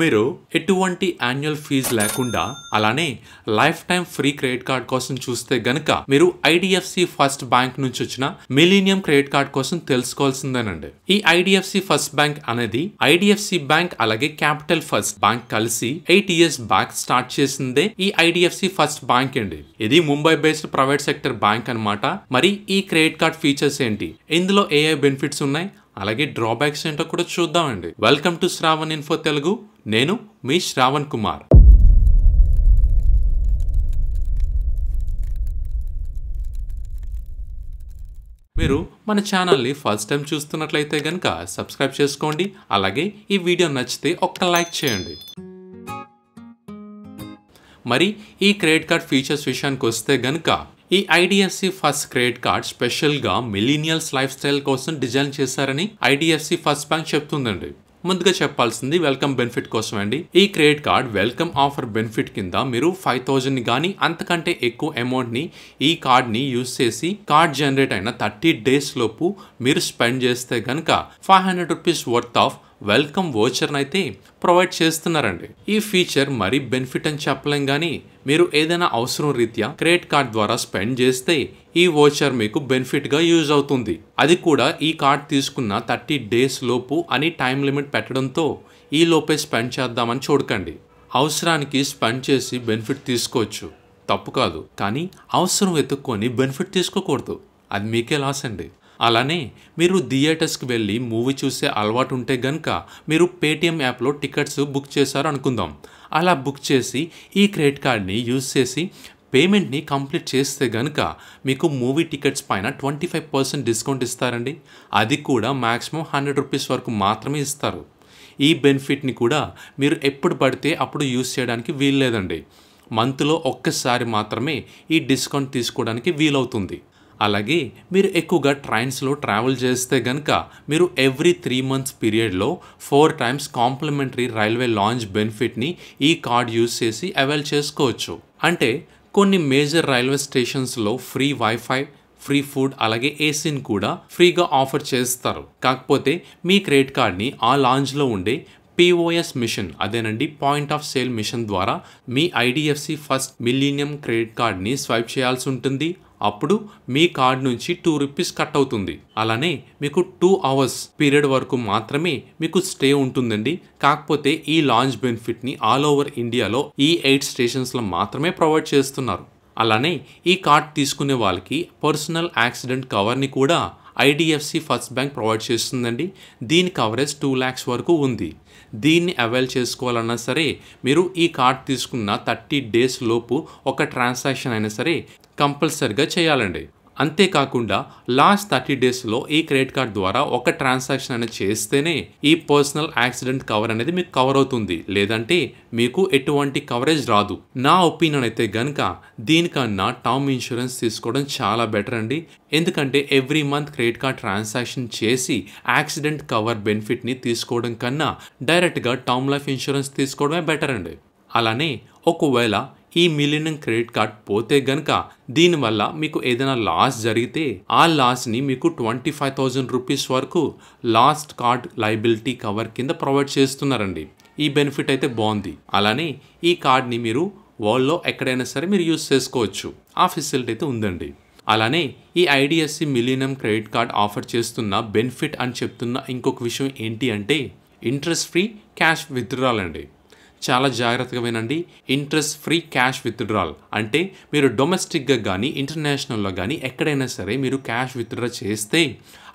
మీరు ఎటువంటి annual fees లేకుండా అలానే lifetime free credit card కోసం చూస్తే గనక మీరు ఐడిఎఫ్సి ఫస్ట్ బ్యాంక్ నుంచి వచ్చిన మిలీనియం క్రెడిట్ కార్డ్ కోసం తెలుసుకోవాల్సిందేనండి ఈ ఐడిఎఫ్సి ఫస్ట్ బ్యాంక్ అనేది ఐడిఎఫ్సి బ్యాంక్ అలాగే క్యాపిటల్ ఫస్ట్ బ్యాంక్ కలిసి ఎయిట్ ఇయర్స్ బ్యాక్ స్టార్ట్ చేసిందే ఈ ఐడిఎఫ్సి ఫస్ట్ బ్యాంక్ అండి ఇది Mumbai based private sector bank అనమాట మరి ఈ క్రెడిట్ కార్డ్ ఫీచర్స్ ఏంటి ఇందులో ఏ బెనిఫిట్స్ ఉన్నాయి అలాగే డ్రాబ్యాక్స్ ఏంటో కూడా చూద్దామండి welcome to Shravan info Telugu నేను మీ శ్రావణ్ కుమార్ మీరు మన ఛానల్ని ఫస్ట్ టైం చూస్తున్నట్లయితే కనుక సబ్స్క్రైబ్ చేసుకోండి అలాగే ఈ వీడియో నచ్చితే ఒక్క లైక్ చేయండి మరి ఈ క్రెడిట్ కార్డ్ ఫీచర్స్ విషయానికి వస్తే గనుక ఈ ఐడిఎఫ్సి ఫస్ట్ క్రెడిట్ కార్డ్ స్పెషల్గా మిలీనియల్స్ లైఫ్ స్టైల్ కోసం డిజైన్ చేశారని ఐడిఎఫ్సి ఫస్ట్ బ్యాంక్ చెప్తుందండి ముందుగా చెప్పాల్సింది వెల్కమ్ బెనిఫిట్ కోసం అండి ఈ credit card welcome offer benefit కింద మీరు ఫైవ్ థౌజండ్ కానీ అంతకంటే ఎక్కువ అమౌంట్ని ఈ కార్డ్ని యూజ్ చేసి కార్డ్ జనరేట్ అయిన థర్టీ డేస్ లోపు మీరు స్పెండ్ చేస్తే కనుక five hundred rupees worth of welcome వోచర్ని అయితే ప్రొవైడ్ చేస్తున్నారండి ఈ ఫీచర్ మరీ బెనిఫిట్ అని చెప్పలేం కానీ మీరు ఏదైనా అవసరం రీత్యా క్రెడిట్ కార్డ్ ద్వారా స్పెండ్ చేస్తే ఈ వోచర్ మీకు బెనిఫిట్గా యూజ్ అవుతుంది అది కూడా ఈ కార్డ్ తీసుకున్న థర్టీ డేస్ లోపు అని టైం లిమిట్ పెట్టడంతో ఈ లోపే స్పెండ్ చేద్దామని చూడకండి అవసరానికి స్పెండ్ చేసి బెనిఫిట్ తీసుకోవచ్చు తప్పు కాదు కానీ అవసరం వెతుక్కొని బెనిఫిట్ తీసుకోకూడదు అది మీకే లాస్ అండి అలానే మీరు థియేటర్స్కి వెళ్ళి మూవీ చూసే అలవాటు ఉంటే గనక మీరు పేటీఎం యాప్లో టికెట్స్ బుక్ చేశారు అనుకుందాం అలా బుక్ చేసి ఈ క్రెడిట్ కార్డ్ని యూజ్ చేసి పేమెంట్ని కంప్లీట్ చేస్తే గనుక మీకు మూవీ టికెట్స్ పైన ట్వంటీ ఫైవ్ పర్సెంట్ డిస్కౌంట్ ఇస్తారండి అది కూడా మ్యాక్సిమం హండ్రెడ్ రూపీస్ వరకు మాత్రమే ఇస్తారు ఈ బెనిఫిట్ని కూడా మీరు ఎప్పుడు పడితే అప్పుడు యూజ్ చేయడానికి వీలు లేదండి మంత్లో ఒక్కసారి మాత్రమే ఈ డిస్కౌంట్ తీసుకోవడానికి వీలవుతుంది అలాగే మీరు ఎక్కువగా ట్రైన్స్లో ట్రావెల్ చేస్తే గనక మీరు ఎవ్రీ త్రీ మంత్స్ పీరియడ్లో four times complimentary railway lounge బెనిఫిట్ని ఈ కార్డ్ యూజ్ చేసి అవైల్ చేసుకోవచ్చు అంటే కొన్ని మేజర్ రైల్వే స్టేషన్స్లో ఫ్రీ వైఫై ఫ్రీ ఫుడ్ అలాగే ఏసీని కూడా ఫ్రీగా ఆఫర్ చేస్తారు కాకపోతే మీ క్రెడిట్ కార్డ్ని ఆ లాంజ్లో ఉండే పిఓఎస్ మిషన్ అదేనండి పాయింట్ ఆఫ్ సేల్ మిషన్ ద్వారా మీ ఐడిఎఫ్సి ఫస్ట్ మిలీనియం క్రెడిట్ కార్డ్ని స్వైప్ చేయాల్సి ఉంటుంది అప్పుడు మీ కార్డ్ నుంచి టూ రూపీస్ కట్ అవుతుంది అలానే మీకు టూ అవర్స్ పీరియడ్ వరకు మాత్రమే మీకు స్టే ఉంటుందండి కాకపోతే ఈ లాంచ్ బెనిఫిట్ని ఆల్ ఓవర్ ఇండియాలో ఈ ఎయిట్ స్టేషన్స్లో మాత్రమే ప్రొవైడ్ చేస్తున్నారు అలానే ఈ కార్డ్ తీసుకునే వాళ్ళకి పర్సనల్ యాక్సిడెంట్ కవర్ని కూడా ఐడిఎఫ్సి ఫస్ట్ బ్యాంక్ ప్రొవైడ్ చేస్తుందండి దీని కవరేజ్ టూ ల్యాక్స్ వరకు ఉంది దీన్ని అవైల్ చేసుకోవాలన్నా సరే మీరు ఈ కార్డ్ తీసుకున్న థర్టీ డేస్ లోపు ఒక ట్రాన్సాక్షన్ అయినా సరే కంపల్సరిగా చేయాలండి అంతేకాకుండా లాస్ట్ థర్టీ డేస్లో ఈ క్రెడిట్ కార్డ్ ద్వారా ఒక ట్రాన్సాక్షన్ అనేది చేస్తేనే ఈ పర్సనల్ యాక్సిడెంట్ కవర్ అనేది మీకు కవర్ అవుతుంది లేదంటే మీకు ఎటువంటి కవరేజ్ రాదు నా ఒపీనియన్ అయితే గనుక దీనికన్నా టర్మ్ ఇన్సూరెన్స్ తీసుకోవడం చాలా బెటర్ అండి ఎందుకంటే every month credit card transaction చేసి యాక్సిడెంట్ కవర్ బెనిఫిట్ని తీసుకోవడం కన్నా డైరెక్ట్గా టర్మ్ లైఫ్ ఇన్సూరెన్స్ తీసుకోవడమే బెటర్ అండి అలానే ఒకవేళ ఈ మిలీనియం క్రెడిట్ కార్డ్ పోతే గనక దీనివల్ల మీకు ఏదైనా లాస్ జరిగితే ఆ లాస్ని మీకు ట్వంటీ ఫైవ్ థౌజండ్ రూపీస్ వరకు లాస్ట్ కార్డ్ లైబిలిటీ కవర్ కింద ప్రొవైడ్ చేస్తున్నారండి ఈ బెనిఫిట్ అయితే బాగుంది అలానే ఈ కార్డ్ని మీరు వరల్డ్లో ఎక్కడైనా సరే మీరు యూజ్ చేసుకోవచ్చు ఆ ఫెసిలిటీ అయితే ఉందండి అలానే ఈ IDFC millennium credit card offer చేస్తున్న బెనిఫిట్ అని చెప్తున్న ఇంకొక విషయం ఏంటి అంటే ఇంట్రెస్ట్ ఫ్రీ క్యాష్ విత్డ్రాల్ అండి చాలా జాగ్రత్తగా వినండి ఇంట్రెస్ట్ ఫ్రీ క్యాష్ విత్డ్రాల్ అంటే మీరు డొమెస్టిక్గా కానీ ఇంటర్నేషనల్లో కానీ ఎక్కడైనా సరే మీరు క్యాష్ విత్డ్రా చేస్తే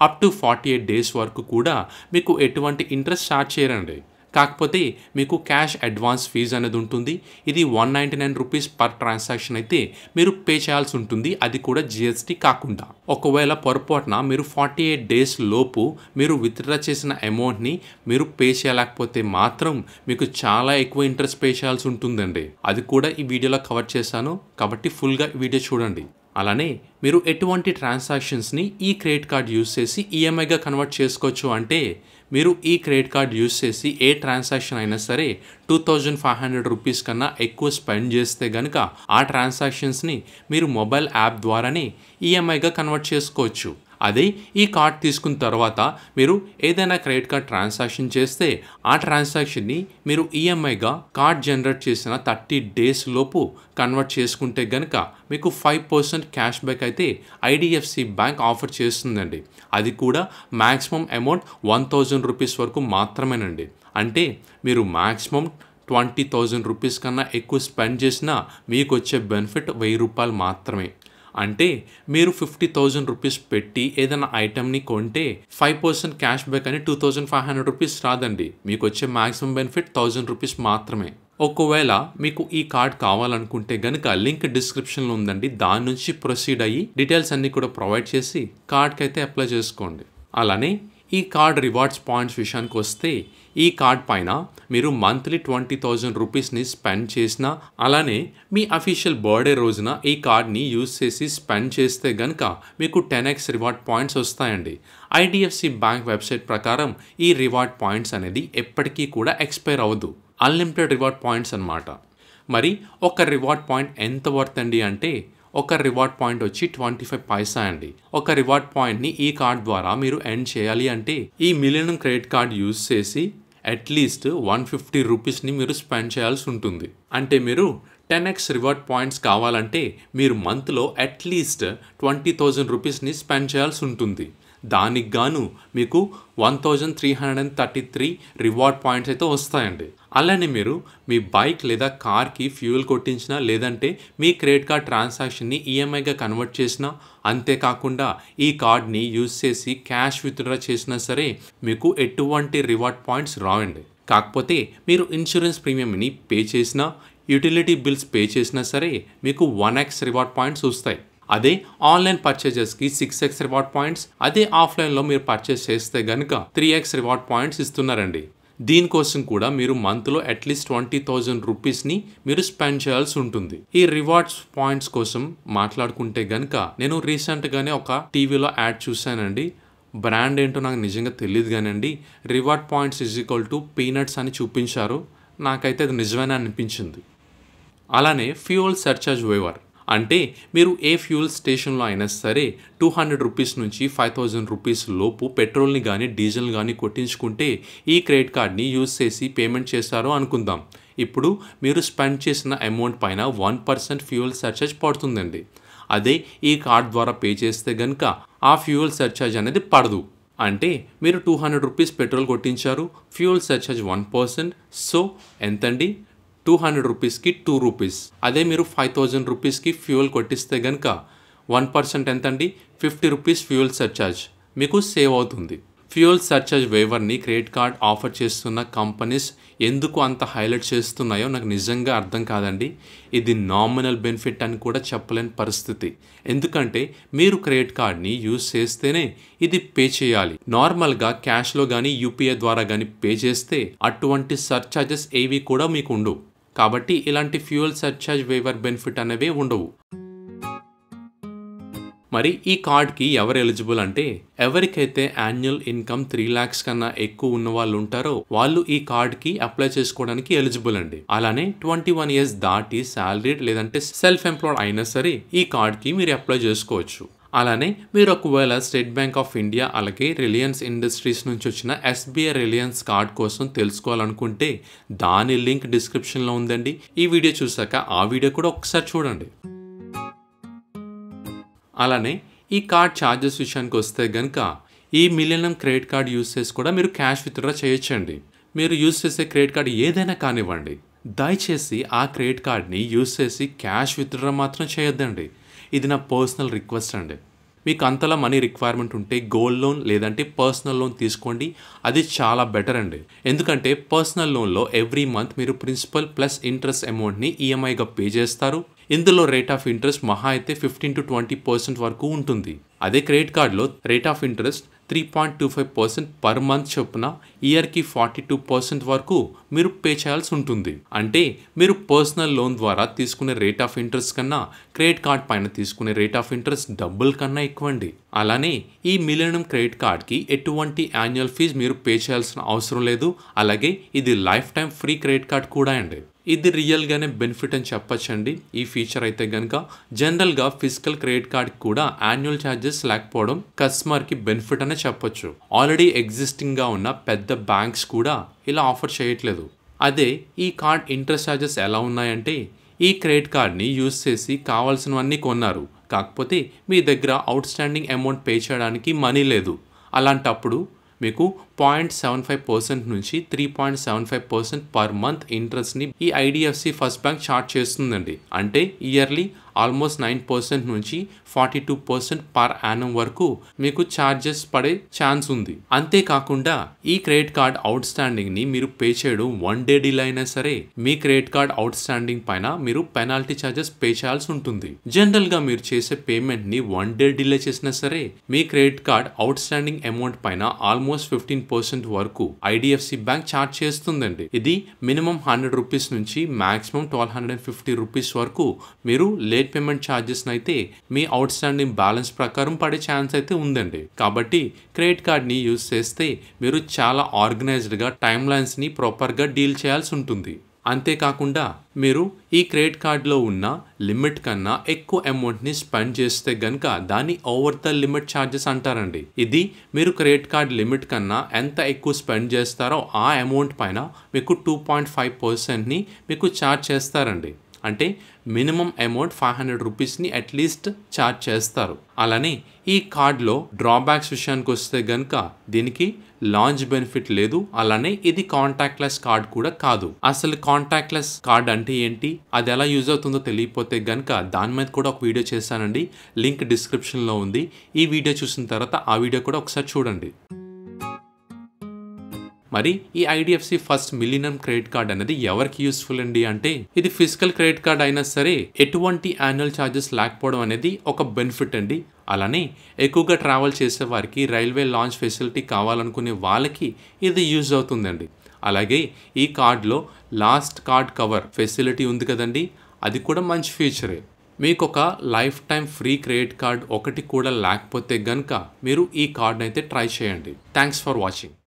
up to forty eight days వరకు కూడా మీకు ఎటువంటి ఇంట్రెస్ట్ స్టార్ట్ చేయరండి కాకపోతే మీకు క్యాష్ అడ్వాన్స్ ఫీజు అనేది ఉంటుంది ఇది one ninety nine rupees per transaction అయితే మీరు పే చేయాల్సి ఉంటుంది అది కూడా జిఎస్టీ కాకుండా ఒకవేళ పొరపాటున మీరు ఫార్టీ ఎయిట్ డేస్ లోపు మీరు విత్డ్రా చేసిన అమౌంట్ని మీరు పే చేయలేకపోతే మాత్రం మీకు చాలా ఎక్కువ ఇంట్రెస్ట్ పే చేయాల్సి ఉంటుందండి అది కూడా ఈ వీడియోలో కవర్ చేశాను కాబట్టి ఫుల్గా వీడియో చూడండి అలానే మీరు ఎటువంటి ట్రాన్సాక్షన్స్ని ఈ క్రెడిట్ కార్డ్ యూస్ చేసి ఈఎంఐగా కన్వర్ట్ చేసుకోవచ్చు అంటే మీరు ఈ క్రెడిట్ కార్డ్ యూస్ చేసి ఏ ట్రాన్సాక్షన్ అయినా సరే two thousand five hundred rupees కన్నా ఎక్కువ స్పెండ్ చేస్తే కనుక ఆ ట్రాన్సాక్షన్స్ని మీరు మొబైల్ యాప్ ద్వారానే ఈఎంఐగా కన్వర్ట్ చేసుకోవచ్చు అదే ఈ కార్డ్ తీసుకున్న తర్వాత మీరు ఏదైనా క్రెడిట్ కార్డ్ ట్రాన్సాక్షన్ చేస్తే ఆ ట్రాన్సాక్షన్ని మీరు ఈఎంఐగా కార్డ్ జనరేట్ చేసిన థర్టీ డేస్ లోపు కన్వర్ట్ చేసుకుంటే గనక మీకు ఫైవ్ పర్సెంట్ క్యాష్ బ్యాక్ అయితే ఐడిఎఫ్సి బ్యాంక్ ఆఫర్ చేస్తుందండి అది కూడా maximum amount one thousand rupees వరకు మాత్రమేనండి అంటే మీరు మ్యాక్సిమం ట్వంటీ థౌజండ్ రూపీస్ కన్నా ఎక్కువ స్పెండ్ చేసినా మీకు వచ్చే బెనిఫిట్ వెయ్యి రూపాయలు మాత్రమే అంటే మీరు ఫిఫ్టీ థౌజండ్ రూపీస్ పెట్టి ఏదైనా ఐటమ్ని కొంటే ఫైవ్ పర్సెంట్ క్యాష్ బ్యాక్ అని two thousand five hundred rupees రాదండి మీకు వచ్చే మ్యాక్సిమం బెనిఫిట్ థౌజండ్ రూపీస్ మాత్రమే ఒకవేళ మీకు ఈ కార్డ్ కావాలనుకుంటే గనుక లింక్ డిస్క్రిప్షన్లో ఉందండి దాని నుంచి ప్రొసీడ్ అయ్యి డీటెయిల్స్ అన్నీ కూడా ప్రొవైడ్ చేసి కార్డ్కి అయితే అప్లై చేసుకోండి అలానే ఈ కార్డ్ రివార్డ్స్ పాయింట్స్ విషయానికి వస్తే ఈ కార్డ్ పైన మీరు మంత్లీ ట్వంటీ థౌజండ్ రూపీస్ని స్పెండ్ చేసిన అలానే మీ అఫీషియల్ బర్త్డే రోజున ఈ కార్డ్ని యూజ్ చేసి స్పెండ్ చేస్తే గనుక మీకు టెన్ ఎక్స్ రివార్డ్ పాయింట్స్ వస్తాయండి ఐడిఎఫ్సి బ్యాంక్ వెబ్సైట్ ప్రకారం ఈ రివార్డ్ పాయింట్స్ అనేది ఎప్పటికీ కూడా ఎక్స్పైర్ అవ్వదు అన్లిమిటెడ్ రివార్డ్ పాయింట్స్ అనమాట మరి ఒక రివార్డ్ పాయింట్ ఎంత వర్త్ అండి అంటే ఒక రివార్డ్ పాయింట్ వచ్చి ట్వంటీ ఫైవ్ పైసా అండి ఒక రివార్డ్ పాయింట్ని ఈ కార్డ్ ద్వారా మీరు ఎండ్ చేయాలి అంటే ఈ మిలియన్ క్రెడిట్ కార్డ్ యూజ్ చేసి అట్లీస్ట్ వన్ ఫిఫ్టీ రూపీస్ని మీరు స్పెండ్ చేయాల్సి ఉంటుంది అంటే మీరు టెన్ ఎక్స్ రివార్డ్ పాయింట్స్ కావాలంటే మీరు మంత్లో అట్లీస్ట్ ట్వంటీ థౌజండ్ రూపీస్ని స్పెండ్ చేయాల్సి ఉంటుంది దానికి గాను మీకు one thousand three hundred and thirty three reward points అయితే వస్తాయండి అలానే మీరు మీ బైక్ లేదా కార్కి ఫ్యూయల్ కొట్టించినా లేదంటే మీ క్రెడిట్ కార్డ్ ట్రాన్సాక్షన్ని ఈఎంఐగా కన్వర్ట్ చేసినా అంతేకాకుండా ఈ కార్డ్ని యూజ్ చేసి క్యాష్ విత్డ్రా చేసినా సరే మీకు ఎటువంటి రివార్డ్ పాయింట్స్ రావండి కాకపోతే మీరు ఇన్సూరెన్స్ ప్రీమియంని పే చేసినా యూటిలిటీ బిల్స్ పే చేసినా సరే మీకు వన్ ఎక్స్ రివార్డ్ పాయింట్స్ వస్తాయి అదే ఆన్లైన్ కి సిక్స్ ఎక్స్ రివార్డ్ పాయింట్స్ అదే ఆఫ్లైన్లో మీరు పర్చేస్ చేస్తే గనుక త్రీ ఎక్స్ రివార్డ్ పాయింట్స్ ఇస్తున్నారండి దీనికోసం కూడా మీరు మంత్లో అట్లీస్ట్ ట్వంటీ థౌజండ్ రూపీస్ని మీరు స్పెండ్ చేయాల్సి ఉంటుంది ఈ రివార్డ్స్ పాయింట్స్ కోసం మాట్లాడుకుంటే గనక నేను రీసెంట్గానే ఒక టీవీలో యాడ్ చూశానండి బ్రాండ్ ఏంటో నాకు నిజంగా తెలియదు కానండి reward points is equal to peanuts అని చూపించారు నాకైతే అది నిజమైన అనిపించింది అలానే ఫ్యూయల్ సర్చార్జ్ వేవర్ అంటే మీరు ఏ ఫ్యూల్ స్టేషన్లో అయినా సరే టూ హండ్రెడ్ రూపీస్ నుంచి ఫైవ్ థౌజండ్ రూపీస్ లోపు పెట్రోల్ని కానీ డీజిల్ కానీ కొట్టించుకుంటే ఈ క్రెడిట్ కార్డ్ని యూజ్ చేసి పేమెంట్ చేస్తారు అనుకుందాం ఇప్పుడు మీరు స్పెండ్ చేసిన అమౌంట్ పైన వన్ పర్సెంట్ ఫ్యూయల్ సర్చార్జ్ పడుతుందండి అదే ఈ కార్డ్ ద్వారా పే చేస్తే గనుక ఆ ఫ్యూయల్ సర్చార్జ్ అనేది పడదు అంటే మీరు టూ హండ్రెడ్ రూపీస్ పెట్రోల్ కొట్టించారు fuel surcharge one percent so ఎంతండి టూ హండ్రెడ్ రూపీస్కి టూ రూపీస్ అదే మీరు ఫైవ్ థౌజండ్ రూపీస్కి ఫ్యూయల్ కొట్టిస్తే కనుక వన్ పర్సెంట్ ఎంత అండి ఫిఫ్టీ రూపీస్ ఫ్యూయల్ సర్చార్జ్ మీకు సేవ్ అవుతుంది ఫ్యూయల్ సర్చార్జ్ వేవర్ని క్రెడిట్ కార్డ్ ఆఫర్ చేస్తున్న కంపెనీస్ ఎందుకు అంత హైలైట్ చేస్తున్నాయో నాకు నిజంగా అర్థం కాదండి ఇది నామినల్ బెనిఫిట్ అని కూడా చెప్పలేని పరిస్థితి ఎందుకంటే మీరు క్రెడిట్ కార్డ్ని యూజ్ చేస్తేనే ఇది పే చేయాలి నార్మల్గా క్యాష్లో కానీ యూపీఐ ద్వారా కానీ పే చేస్తే అటువంటి సర్చార్జెస్ ఏవి కూడా మీకు ఉండవు కాబట్టి ఇలాంటి ఫ్యూయల్ సర్చార్జ్ వేవర్ బెనిఫిట్ అనేవి ఉండవు మరి ఈ కార్డ్కి ఎవరు ఎలిజిబుల్ అంటే ఎవరికైతే యాన్యువల్ ఇన్కమ్ త్రీ ల్యాక్స్ కన్నా ఎక్కువ ఉన్న వాళ్ళు ఉంటారో వాళ్ళు ఈ కార్డ్కి అప్లై చేసుకోవడానికి ఎలిజిబుల్ అండి అలానే ట్వంటీ వన్ ఇయర్స్ దాటి శాలరీడ్ లేదంటే సెల్ఫ్ ఎంప్లాయిడ్ అయినా సరే ఈ కార్డ్కి మీరు అప్లై చేసుకోవచ్చు అలానే మీరు ఒకవేళ స్టేట్ బ్యాంక్ ఆఫ్ ఇండియా అలాగే రిలయన్స్ ఇండస్ట్రీస్ నుంచి వచ్చిన ఎస్బీఐ రిలయన్స్ కార్డ్ కోసం తెలుసుకోవాలనుకుంటే దాని లింక్ డిస్క్రిప్షన్లో ఉందండి ఈ వీడియో చూసాక ఆ వీడియో కూడా ఒకసారి చూడండి అలానే ఈ కార్డ్ ఛార్జెస్ విషయానికి వస్తే కనుక ఈ మిలియనం క్రెడిట్ కార్డ్ యూస్ చేసి కూడా మీరు క్యాష్ విత్డ్రా చేయొచ్చండి మీరు యూస్ చేసే క్రెడిట్ కార్డ్ ఏదైనా కానివ్వండి దయచేసి ఆ క్రెడిట్ కార్డ్ని యూస్ చేసి క్యాష్ విత్డ్రా మాత్రం చేయొద్దండి ఇది నా పర్సనల్ రిక్వెస్ట్ అండి మీకు అంతలా మనీ రిక్వైర్మెంట్ ఉంటే గోల్డ్ లోన్ లేదంటే పర్సనల్ లోన్ తీసుకోండి అది చాలా బెటర్ అండి ఎందుకంటే పర్సనల్ లోన్లో ఎవ్రీ మంత్ మీరు ప్రిన్సిపల్ ప్లస్ ఇంట్రెస్ట్ అమౌంట్ని ఈఎంఐగా e పే చేస్తారు ఇందులో రేట్ ఆఫ్ ఇంట్రెస్ట్ మహా అయితే ఫిఫ్టీన్ టు ట్వంటీ పర్సెంట్ వరకు ఉంటుంది అదే క్రెడిట్ కార్డులో rate of interest three point two five percent per month చొప్పున ఇయర్కి ఫార్టీ టూ పర్సెంట్ వరకు మీరు పే చేయాల్సి ఉంటుంది అంటే మీరు పర్సనల్ లోన్ ద్వారా తీసుకునే రేట్ ఆఫ్ ఇంట్రెస్ట్ కన్నా క్రెడిట్ కార్డ్ పైన తీసుకునే రేట్ ఆఫ్ ఇంట్రెస్ట్ డబ్బుల కన్నా ఎక్కువ అండి అలానే ఈ మిలినం క్రెడిట్ కార్డ్కి ఎటువంటి యాన్యువల్ ఫీజు మీరు పే చేయాల్సిన అవసరం లేదు అలాగే ఇది lifetime free credit card కూడా అండి ఇది రియల్గానే బెనిఫిట్ అని చెప్పచ్చండి ఈ ఫీచర్ అయితే కనుక జనరల్గా ఫిజికల్ క్రెడిట్ కార్డ్ కూడా యాన్యువల్ ఛార్జెస్ లేకపోవడం కస్టమర్కి బెనిఫిట్ అనే చెప్పచ్చు ఆల్రెడీ ఎగ్జిస్టింగ్గా ఉన్న పెద్ద బ్యాంక్స్ కూడా ఇలా ఆఫర్ చేయట్లేదు అదే ఈ కార్డ్ ఇంట్రెస్ట్ ఛార్జెస్ ఎలా ఉన్నాయంటే ఈ క్రెడిట్ కార్డ్ని యూజ్ చేసి కావాల్సినవన్నీ కొన్నారు కాకపోతే మీ దగ్గర అవుట్ స్టాండింగ్ అమౌంట్ పే చేయడానికి మనీ లేదు అలాంటప్పుడు మీకు పాయింట్ సెవెన్ ఫైవ్ పర్సెంట్ నుంచి three point seven five percent per month ఇంట్రెస్ట్ని ఈ ఐడిఎఫ్సి ఫస్ట్ బ్యాంక్ చార్జ్ చేస్తుందండి అంటే ఇయర్లీ ఆల్మోస్ట్ నైన్ పర్సెంట్ నుంచి forty two percent per annum వరకు మీకు ఛార్జెస్ పడే ఛాన్స్ ఉంది అంతేకాకుండా ఈ క్రెడిట్ కార్డ్ అవుట్ స్టాండింగ్ని మీరు పే చేయడం వన్ డే డీల్ అయినా సరే మీ క్రెడిట్ కార్డ్ అవుట్ స్టాండింగ్ పైన మీరు పెనాల్టీ ఛార్జెస్ పే చేయాల్సి ఉంటుంది జనరల్గా మీరు చేసే పేమెంట్ని వన్ డే డిలే చేసినా సరే మీ credit card outstanding amount పైన ఆల్మోస్ట్ ఫిఫ్టీన్ పర్సెంట్ వరకు ఐడిఎఫ్సి బ్యాంక్ ఛార్జ్ చేస్తుందండి ఇది మినిమం హండ్రెడ్ రూపీస్ నుంచి maximum twelve hundred and fifty rupees వరకు మీరు లేట్ పేమెంట్ ఛార్జెస్ని అయితే మీ అవుట్ స్టాండింగ్ బ్యాలెన్స్ ప్రకారం పడే ఛాన్స్ అయితే ఉందండి కాబట్టి క్రెడిట్ కార్డ్ని యూజ్ చేస్తే మీరు చాలా ఆర్గనైజ్డ్గా టైమ్ లైన్స్ని ప్రాపర్గా డీల్ చేయాల్సి ఉంటుంది అంతేకాకుండా మీరు ఈ క్రెడిట్ కార్డులో ఉన్న లిమిట్ కన్నా ఎక్కువ అమౌంట్ని స్పెండ్ చేస్తే గనక దాన్ని ఓవర్ ద లిమిట్ ఛార్జెస్ అంటారండి ఇది మీరు క్రెడిట్ కార్డ్ లిమిట్ కన్నా ఎంత ఎక్కువ స్పెండ్ చేస్తారో ఆ అమౌంట్ పైన మీకు టూ పాయింట్ ఫైవ్ పర్సెంట్ని మీకు ఛార్జ్ చేస్తారండి అంటే మినిమం అమౌంట్ ఫైవ్ హండ్రెడ్ రూపీస్ని అట్లీస్ట్ ఛార్జ్ చేస్తారు అలానే ఈ కార్డ్లో డ్రాబ్యాక్స్ విషయానికి వస్తే గనక దీనికి లాంచ్ బెనిఫిట్ లేదు అలానే ఇది కాంటాక్ట్లెస్ కార్డ్ కూడా కాదు అసలు కాంటాక్ట్లెస్ కార్డ్ అంటే ఏంటి అది ఎలా యూజ్ అవుతుందో తెలియపోతే గనక దాని మీద కూడా ఒక వీడియో చేశానండి లింక్ డిస్క్రిప్షన్లో ఉంది ఈ వీడియో చూసిన తర్వాత ఆ వీడియో కూడా ఒకసారి చూడండి మరి ఈ IDFC first millennium credit card అనేది ఎవరికి యూస్ఫుల్ అండి అంటే ఇది ఫిజికల్ క్రెడిట్ కార్డ్ అయినా సరే ఎటువంటి యాన్యువల్ ఛార్జెస్ లేకపోవడం అనేది ఒక బెనిఫిట్ అండి అలానే ఎక్కువగా ట్రావెల్ చేసే వారికి రైల్వే లాంచ్ ఫెసిలిటీ కావాలనుకునే వాళ్ళకి ఇది యూజ్ అవుతుందండి అలాగే ఈ కార్డ్లో లాస్ట్ కార్డ్ కవర్ ఫెసిలిటీ ఉంది కదండి అది కూడా మంచి ఫీచరే మీకు ఒక lifetime free credit card ఒకటి కూడా లేకపోతే గనుక మీరు ఈ కార్డ్ని అయితే ట్రై చేయండి థ్యాంక్స్ ఫర్ వాచింగ్